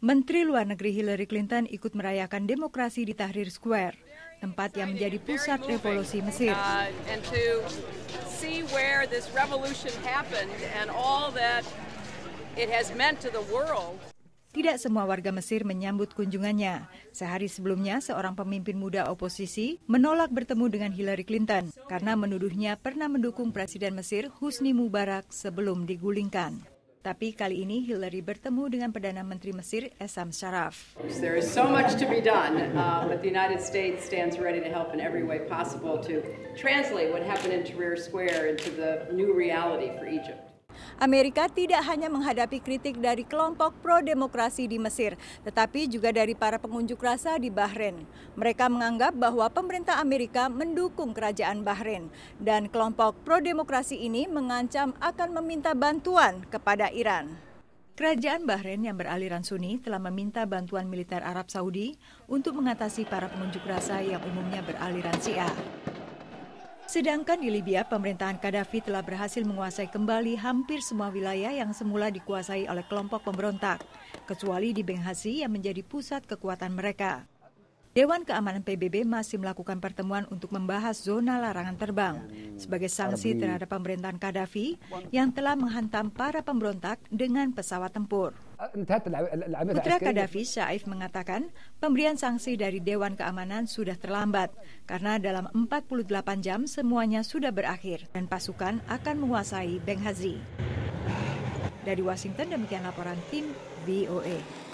Menteri Luar Negeri Hillary Clinton ikut merayakan demokrasi di Tahrir Square, tempat yang menjadi pusat revolusi Mesir. Uh, Tidak semua warga Mesir menyambut kunjungannya. Sehari sebelumnya, seorang pemimpin muda oposisi menolak bertemu dengan Hillary Clinton karena menuduhnya pernah mendukung Presiden Mesir Husni Mubarak sebelum digulingkan. Tapi kali ini Hillary bertemu dengan Perdana Menteri Mesir Esam Sharaf. There is so much to be done, uh, but the United States stands ready to help in every way possible to translate what happened in Tahrir Square into the new reality for Egypt. Amerika tidak hanya menghadapi kritik dari kelompok pro-demokrasi di Mesir, tetapi juga dari para pengunjuk rasa di Bahrain. Mereka menganggap bahwa pemerintah Amerika mendukung kerajaan Bahrain, dan kelompok pro-demokrasi ini mengancam akan meminta bantuan kepada Iran. Kerajaan Bahrain yang beraliran Sunni telah meminta bantuan militer Arab Saudi untuk mengatasi para pengunjuk rasa yang umumnya beraliran Syiah. Sedangkan di Libya, pemerintahan Gaddafi telah berhasil menguasai kembali hampir semua wilayah yang semula dikuasai oleh kelompok pemberontak, kecuali di Benghazi yang menjadi pusat kekuatan mereka. Dewan Keamanan PBB masih melakukan pertemuan untuk membahas zona larangan terbang sebagai sanksi terhadap pemerintahan Gaddafi yang telah menghantam para pemberontak dengan pesawat tempur. Putra Kadafi, Syaif mengatakan pemberian sanksi dari Dewan Keamanan sudah terlambat karena dalam 48 jam semuanya sudah berakhir dan pasukan akan menguasai Benghazi. Dari Washington demikian laporan tim VOA.